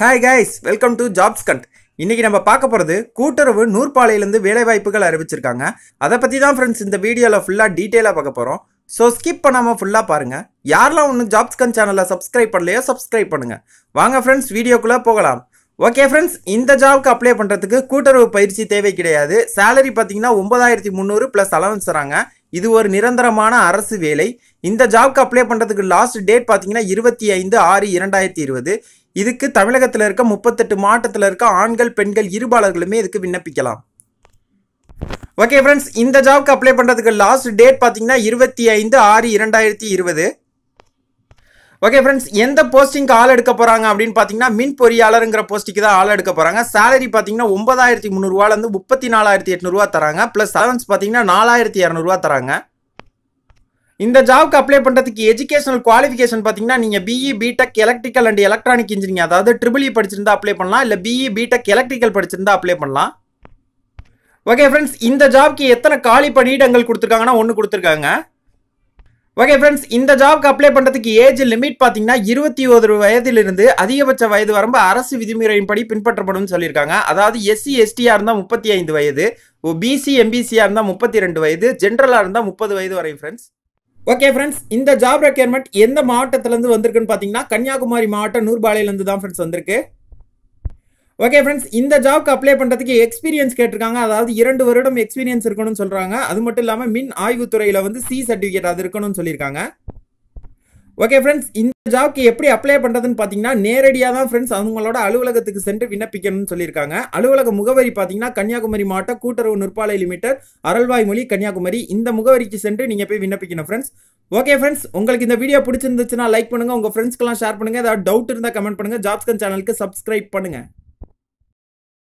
hi guys welcome to jobs கண்ட் இன்றைக்கி நம்ம பார்க்க போகிறது கூட்டுறவு நூற்பாலையிலேருந்து வேலைவாய்ப்புகள் அறிவிச்சிருக்காங்க அதை பற்றி தான் ஃப்ரெண்ட்ஸ் இந்த வீடியோவில் ஃபுல்லாக டீட்டெயிலாக பார்க்க போகிறோம் ஸோ ஸ்கிப் பண்ணாமல் ஃபுல்லாக பாருங்கள் யாரெல்லாம் ஒன்று ஜாப்ஸ் கண்ட் சேனலை சப்ஸ்கிரைப் பண்ணலையோ சப்ஸ்கிரைப் பண்ணுங்கள் வாங்க ஃப்ரெண்ட்ஸ் வீடியோக்குள்ளே போகலாம் ஓகே ஃப்ரெண்ட்ஸ் இந்த ஜாப்க்கு அப்ளை பண்ணுறதுக்கு கூட்டுறவு பயிற்சி தேவை கிடையாது சேலரி பார்த்தீங்கன்னா ஒன்பதாயிரத்தி முந்நூறு ப்ளஸ் அலவன்ஸ் தராங்க இது ஒரு நிரந்தரமான அரசு வேலை இந்த ஜாப்க்கு அப்ளை பண்ணுறதுக்கு லாஸ்ட் டேட் பார்த்தீங்கன்னா இருபத்தி ஐந்து ஆறு இரண்டாயிரத்தி இருபது இதுக்கு தமிழகத்தில் இருக்க முப்பத்தெட்டு மாவட்டத்தில் இருக்க ஆண்கள் பெண்கள் இருபாளர்களுமே இதுக்கு விண்ணப்பிக்கலாம் ஓகே ஃப்ரெண்ட்ஸ் இந்த ஜாப்க்கு அப்ளை பண்ணுறதுக்கு லாஸ்ட் டேட் பார்த்தீங்கன்னா இருபத்தி ஐந்து ஆறு இரண்டாயிரத்தி இருபது ஓகே ஃப்ரெண்ட்ஸ் எந்த போஸ்டிங்க்கு ஆள் எடுக்க போகிறாங்க அப்படின்னு பார்த்தீங்கன்னா மின் பொறியாளருங்கிற போஸ்டிக்கு தான் ஆள் எடுக்க போகிறாங்க சேலரி பார்த்தீங்கன்னா ஒன்பதாயிரத்தி முந்நூறுவாலேருந்து முப்பத்தி நாலாயிரத்தி எட்நூறுவா தராங்க ப்ளஸ் செவன்ஸ் பார்த்தீங்கன்னா நாலாயிரத்தி இரநூறுவா தராங்க இந்த ஜாப்க்கு அப்ளை பண்ணுறதுக்கு எஜுகேஷனல் குவாலிஃபிகேஷன் பார்த்தீங்கன்னா நீங்கள் BE BTech electrical and electronic engineering அதாவது ட்ரிபிள் இ e படிச்சிருந்தா அப்ளை பண்ணலாம் இல்லை பிஇ பிடெக் எலக்ட்ரிக்கல் படிச்சிருந்தா அப்ளை பண்ணலாம் ஓகே ஃப்ரெண்ட்ஸ் இந்த ஜாப்க்கு எத்தனை காலி பணியிடங்கள் கொடுத்துருக்காங்கன்னா ஒன்று கொடுத்துருக்காங்க ஓகே ஃப்ரெண்ட்ஸ் இந்த ஜாப்க்கு அப்ளை பண்ணுறதுக்கு ஏஜ் லிமிட் பார்த்தீங்கன்னா இருபத்தி ஒரு வயதிலிருந்து அதிகபட்ச வயது வரம்பு அரசு விதிமுறையின்படி பின்பற்றப்படும் சொல்லியிருக்காங்க அதாவது எஸ்சி எஸ்டியாக இருந்தால் முப்பத்தி ஐந்து வயது பிசி எம்பிசியாக இருந்தால் முப்பத்தி ரெண்டு வயது ஜென்ரலாக இருந்தால் முப்பது வயது வரை ஃப்ரெண்ட்ஸ் ஓகே ஃப்ரெண்ட்ஸ் இந்த ஜாப் ரெக்யர்மெண்ட் எந்த மாவட்டத்திலேருந்து வந்திருக்குன்னு பார்த்தீங்கன்னா கன்னியாகுமரி மாவட்டம் நூறுபாலையிலேருந்து தான் ஃப்ரெண்ட்ஸ் வந்திருக்கு ஓகே ஃப்ரெண்ட்ஸ் இந்த ஜாப்க்கு அப்ளை பண்ணுறதுக்கு எக்ஸ்பீரியன்ஸ் கேட்டிருக்காங்க அதாவது இரண்டு வருடம் எக்ஸ்பீரியன்ஸ் இருக்கணும்னு சொல்கிறாங்க அது மட்டும் இல்லாமல் மின் ஆய்வுத்துறையில் வந்து சி சர்டிஃபிகேட் அது இருக்கணும்னு சொல்லியிருக்காங்க ஓகே ஃப்ரெண்ட்ஸ் இந்த ஜாப்க்கு எப்படி அப்ளை பண்ணுறதுன்னு பார்த்தீங்கன்னா நேரடியாக தான் ஃப்ரெண்ட்ஸ் அவங்களோட அலுவலகத்துக்கு சென்று விண்ணப்பிக்கணும்னு சொல்லியிருக்காங்க அலுவலக முகவரி பார்த்தீங்கன்னா கன்னியாகுமரி மாவட்டம் கூட்டுறவு நுற்பாலை லிமிடெட் அரல்வாய் மொழி கன்னியாகுமரி இந்த முகவரிக்கு சென்று நீங்கள் போய் விண்ணப்பிக்கணும் ஃப்ரெண்ட்ஸ் ஓகே ஃப்ரெண்ட்ஸ் உங்களுக்கு இந்த வீடியோ பிடிச்சிருந்துச்சுன்னா லைக் பண்ணுங்கள் உங்கள் ஃப்ரெண்ட்ஸ்க்கெல்லாம் ஷேர் பண்ணுங்கள் ஏதாவது டவுட் இருந்தால் கமெண்ட் பண்ணுங்கள் ஜாப்ஸ்கன் சேனலுக்கு சப்ஸ்கிரைப் பண்ணுங்கள்